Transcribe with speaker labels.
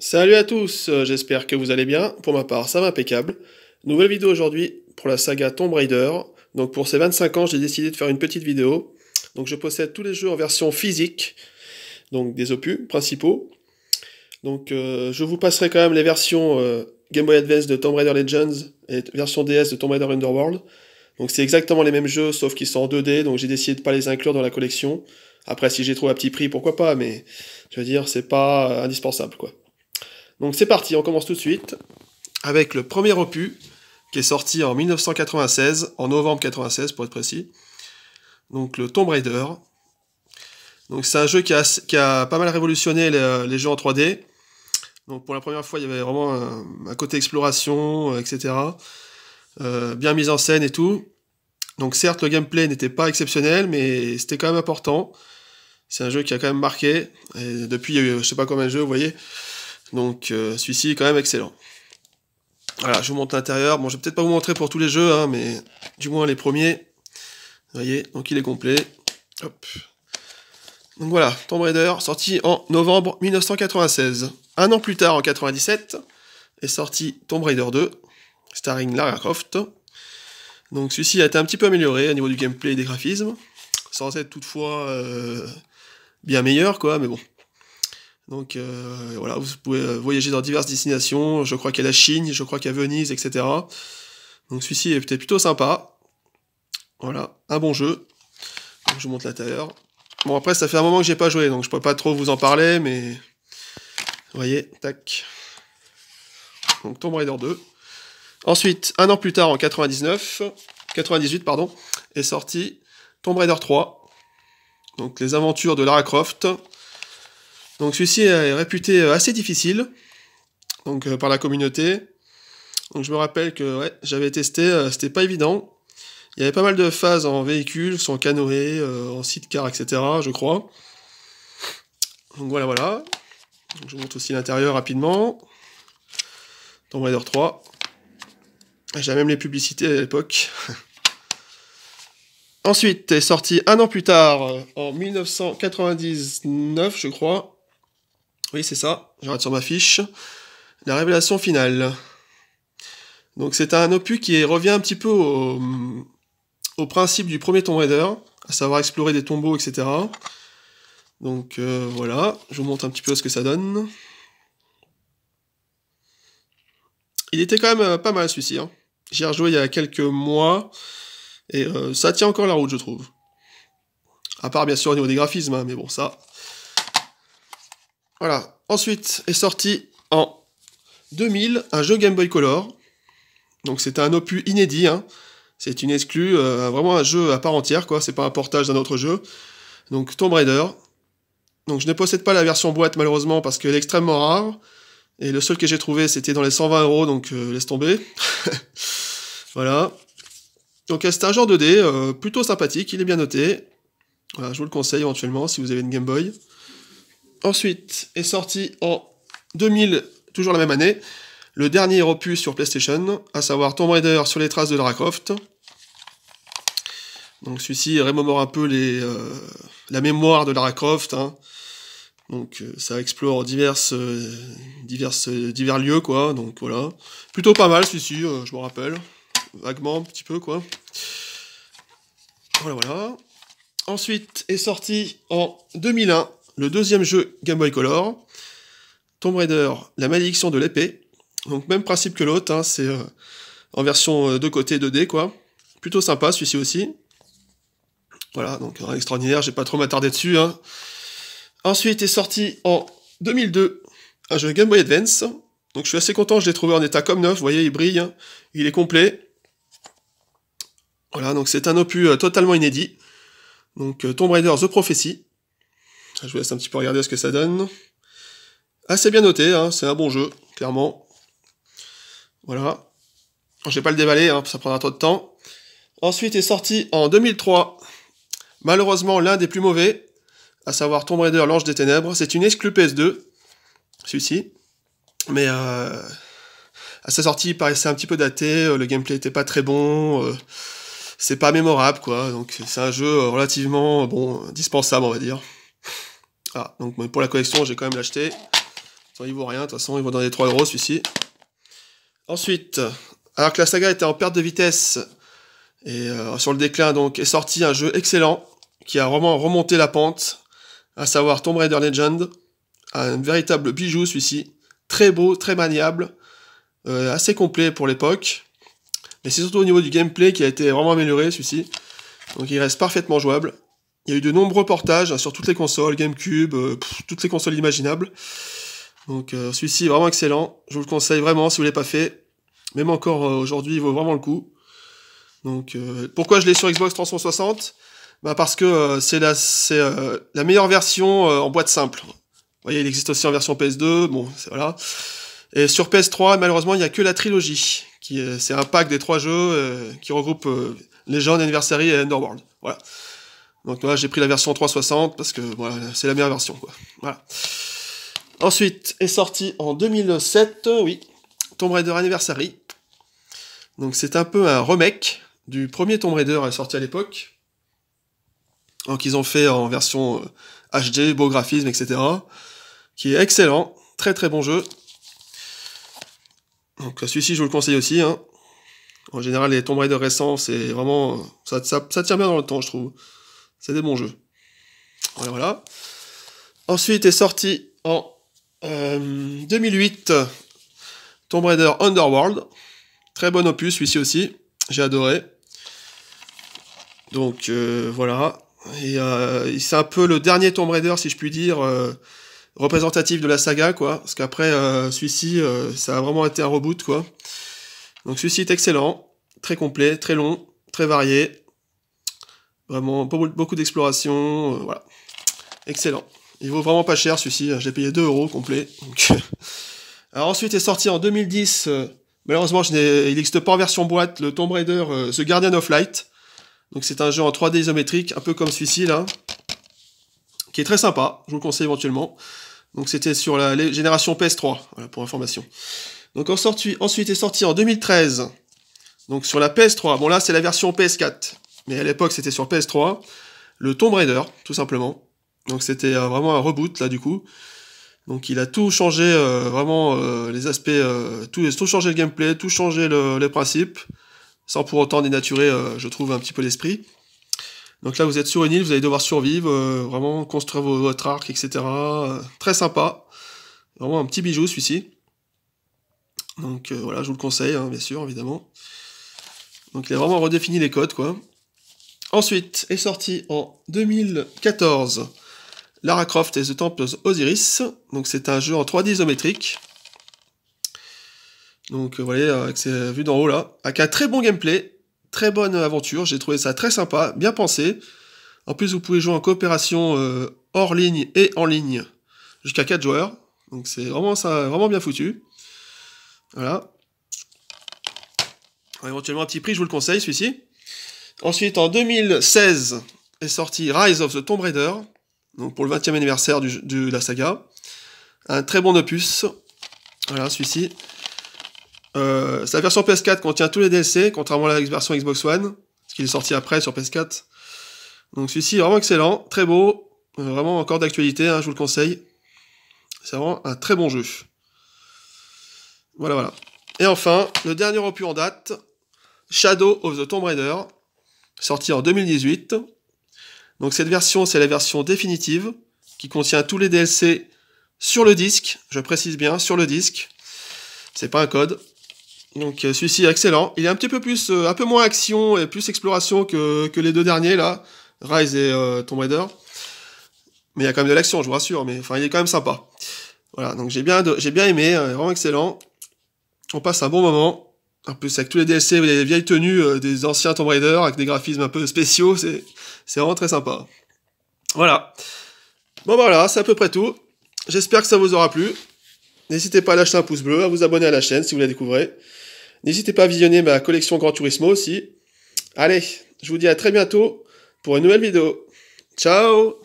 Speaker 1: Salut à tous, euh, j'espère que vous allez bien. Pour ma part, ça va impeccable. Nouvelle vidéo aujourd'hui pour la saga Tomb Raider. Donc pour ces 25 ans, j'ai décidé de faire une petite vidéo. Donc je possède tous les jeux en version physique, donc des opus principaux. Donc euh, je vous passerai quand même les versions euh, Game Boy Advance de Tomb Raider Legends et version DS de Tomb Raider Underworld. Donc c'est exactement les mêmes jeux, sauf qu'ils sont en 2D, donc j'ai décidé de pas les inclure dans la collection. Après, si j'ai trop à petit prix, pourquoi pas, mais je veux dire, c'est pas indispensable, quoi. Donc c'est parti, on commence tout de suite avec le premier opus qui est sorti en 1996, en novembre 96 pour être précis. Donc le Tomb Raider. Donc c'est un jeu qui a, pas mal révolutionné les, jeux en 3D. Donc pour la première fois, il y avait vraiment un, côté exploration, euh, etc. Euh, bien mise en scène et tout. Donc certes, le gameplay n'était pas exceptionnel, mais c'était quand même important. C'est un jeu qui a quand même marqué. depuis, il y a eu je sais pas combien de jeux, vous voyez. Donc euh, celui-ci est quand même excellent. Voilà, je vous montre l'intérieur. Bon, je vais peut-être pas vous montrer pour tous les jeux, hein, mais du moins les premiers. Vous voyez, donc il est complet. Hop. Donc voilà, Tomb Raider, sorti en novembre 1996. Un an plus tard, en 97, est sorti Tomb Raider 2, starring Lara Croft. Donc celui-ci a été un petit peu amélioré au niveau du gameplay et des graphismes, sans être toutefois euh, bien meilleur, quoi, mais bon. Donc euh, voilà, vous pouvez euh, voyager dans diverses destinations. Je crois qu'il y a la Chine, je crois qu'il y a Venise, etc. Donc celui-ci était plutôt sympa. Voilà, un bon jeu. je vous montre l'intérieur. Bon après, ça fait un moment que j'ai pas joué, donc je peux pas trop vous en parler, mais vous voyez, tac. Donc Tomb Raider 2. Ensuite, un an plus tard, en 99, 98 pardon, est sorti Tomb Raider 3. Donc les aventures de Lara Croft. Donc celui-ci est réputé euh, assez difficile donc, euh, par la communauté. Donc je me rappelle que j'avais testé, euh, c'était pas évident. Il y avait pas mal de phases en véhicule, en canoë, en en sidecar, etc. je crois. Donc voilà, voilà. je montre aussi l'intérieur rapidement. Tomb Raider 3. Ah, j'avais même les publicités à l'époque. Ensuite est sorti un an plus tard, en 1999, je crois, oui, c'est ça. j'arrête sur ma fiche. La révélation finale. Donc c'est un opus qui revient un petit peu au, principe du premier Tomb Raider, à savoir explorer des tombeaux, etc. Donc euh, voilà, je vous montre un petit peu ce que ça donne. Il était quand même euh, pas mal celui-ci. Hein. J'y ai rejoué il y a quelques mois, et euh, ça tient encore la route, je trouve. À part bien sûr au niveau des graphismes, hein, mais bon, ça, voilà. Ensuite est sorti en 2000 un jeu Game Boy Color. Donc c'est un opus inédit. Hein. C'est une exclue, euh, vraiment un jeu à part entière, quoi. C'est pas un portage d'un autre jeu. Donc Tomb Raider. Donc je ne possède pas la version boîte malheureusement parce qu'elle est extrêmement rare. Et le seul que j'ai trouvé c'était dans les 120 euros, donc euh, laisse tomber. voilà. Donc c'est un genre de d euh, plutôt sympathique, il est bien noté. Voilà, je vous le conseille éventuellement si vous avez une Game Boy. Ensuite est sorti en 2000, toujours la même année, le dernier opus sur PlayStation, à savoir Tomb Raider sur les traces de Lara Croft. Donc celui-ci remémore un peu les, euh, la mémoire de Lara Croft. Hein. Donc euh, ça explore diverses, euh, diverses, divers lieux, quoi. Donc voilà. Plutôt pas mal celui-ci, je me rappelle. Vaguement, un petit peu, quoi. Voilà, voilà. Ensuite est sorti en 2001 le deuxième jeu Game Boy Color, Tomb Raider, La malédiction de l'épée. Donc même principe que l'autre, hein, c'est euh, en version euh, de côté 2D quoi. Plutôt sympa celui-ci aussi. Voilà, donc extraordinaire, j'ai pas trop m'attardé dessus. Hein. Ensuite est sorti en 2002 un jeu Game Boy Advance. Donc je suis assez content, je l'ai trouvé en état comme neuf, vous voyez, il brille, hein. il est complet. Voilà, donc c'est un opus euh, totalement inédit. Donc Tomb Raider The Prophecy, je vous laisse un petit peu regarder ce que ça donne. Assez ah, bien noté, hein. c'est un bon jeu, clairement. Voilà. Je vais pas le déballer, hein, ça prendra trop de temps. Ensuite est sorti en 2003, malheureusement l'un des plus mauvais, à savoir Tomb Raider, l'Ange des Ténèbres. C'est une exclu PS2, celui-ci. Mais euh, à sa sortie, il paraissait un petit peu daté, euh, le gameplay était pas très bon, euh, c'est pas mémorable, quoi. Donc c'est un jeu euh, relativement, bon, dispensable, on va dire. Ah, donc pour la collection, j'ai quand même l'acheté. Il vaut rien, de toute façon, il vaut dans les 3 euros celui-ci. Ensuite, alors que la saga était en perte de vitesse et euh, sur le déclin, donc est sorti un jeu excellent qui a vraiment remonté la pente, à savoir Tomb Raider Legend, un véritable bijou celui-ci, très beau, très maniable, euh, assez complet pour l'époque. Mais c'est surtout au niveau du gameplay qui a été vraiment amélioré celui-ci. Donc il reste parfaitement jouable. Il y a eu de nombreux portages hein, sur toutes les consoles, GameCube, euh, toutes les consoles imaginables. Donc euh, celui-ci est vraiment excellent. Je vous le conseille vraiment si vous ne l'avez pas fait. Même encore euh, aujourd'hui, il vaut vraiment le coup. Donc pourquoi je l'ai sur Xbox 360 bah, parce que c'est la, la meilleure version en boîte simple. Vous voyez, il existe aussi en version PS2, bon, voilà. Et sur PS3, malheureusement, il n'y a que la trilogie, qui c'est un pack des trois jeux qui regroupe Legend, Anniversary et Underworld. Voilà. Donc voilà, j'ai pris la version 360 parce que voilà, c'est la meilleure version. Quoi. Voilà. Ensuite est sorti en 2007, oui, Tomb Raider Anniversary. Donc c'est un peu un remake du premier Tomb Raider euh, sorti à l'époque. Donc ils ont fait en version HD, euh, beau graphisme, etc. Qui est excellent, très très bon jeu. Donc celui-ci je vous le conseille aussi. Hein. En général les Tomb Raider récents c'est vraiment euh, ça, ça, ça tient bien dans le temps je trouve. C'est des bons jeux. Voilà, Ensuite est sorti en 2008 euh, Tomb Raider Underworld. Très bon opus, celui-ci aussi. J'ai adoré. Donc euh, voilà. Et euh, c'est un peu le dernier Tomb Raider, si je puis dire, représentatif de la saga, quoi. Parce qu'après, celui-ci, ça a vraiment été un reboot, quoi. Donc celui-ci est excellent, très complet, très long, très varié. Vraiment, beaucoup d'exploration, euh, voilà. Excellent. Il vaut vraiment pas cher celui-ci, euh, j'ai payé 2 euros complet. Donc... Euh. Alors ensuite est sorti en 2010, malheureusement je il n'existe pas en version boîte, le Tomb Raider The Guardian of Light. Donc c'est un jeu en 3D isométrique, un peu comme celui-ci là, qui est très sympa, je vous le conseille éventuellement. Donc c'était sur la, génération PS3, voilà, pour information. Donc ensuite est sorti en 2013, donc sur la PS3, bon là c'est la version PS4 mais à l'époque c'était sur PS3, le Tomb Raider, tout simplement. Donc c'était euh, vraiment un reboot là du coup. Donc il a tout changé, euh, vraiment euh, les aspects, tout, tout changé le gameplay, tout changé les principes, sans pour autant dénaturer, je trouve, un petit peu l'esprit. Donc là vous êtes sur une île, vous allez devoir survivre, vraiment construire votre arc, etc. très sympa. Vraiment un petit bijou celui-ci. Donc voilà, je vous le conseille, hein, bien sûr, évidemment. Donc il a vraiment redéfini les codes, quoi. Ensuite est sorti en 2014 Lara Croft et The Temple Osiris. Donc c'est un jeu en 3D isométrique. Donc vous euh, voyez, euh, avec d'en haut là, avec un très bon gameplay, très bonne aventure, j'ai trouvé ça très sympa, bien pensé. En plus vous pouvez jouer en coopération euh, hors ligne et en ligne jusqu'à 4 joueurs. Donc c'est vraiment ça, vraiment bien foutu. Voilà. éventuellement un petit prix, je vous le conseille celui-ci. Ensuite, en 2016, est sorti Rise of the Tomb Raider, donc pour le 20e anniversaire du, de la saga. Un très bon opus. Voilà, celui-ci. Euh, sa version PS4 contient tous les DLC, contrairement à la version Xbox One, ce qui est sorti après sur PS4. Donc celui-ci est vraiment excellent, très beau, euh, vraiment encore d'actualité, hein, je vous le conseille. C'est vraiment un très bon jeu. Voilà, voilà. Et enfin, le dernier opus en date, Shadow of the Tomb Raider, sorti en 2018. Donc cette version, c'est la version définitive, qui contient tous les DLC sur le disque, je précise bien, sur le disque. C'est pas un code. Donc euh, celui-ci est excellent. Il est un petit peu plus, euh, un peu moins action et plus exploration que, que les deux derniers là, Rise et euh, Tomb Raider. Mais il y a quand même de l'action, je vous rassure. Mais enfin, il est quand même sympa. Voilà, donc j'ai bien, j'ai bien aimé, vraiment excellent. On passe un bon moment. En plus, avec tous les DLC, les vieilles tenues euh, des anciens Tomb Raider, avec des graphismes un peu spéciaux, c'est, vraiment très sympa. Voilà. Bon, bah voilà, c'est à peu près tout. J'espère que ça vous aura plu. N'hésitez pas à lâcher un pouce bleu, à vous abonner à la chaîne si vous la découvrez. N'hésitez pas à visionner ma collection Grand Turismo aussi. Allez, je vous dis à très bientôt pour une nouvelle vidéo. Ciao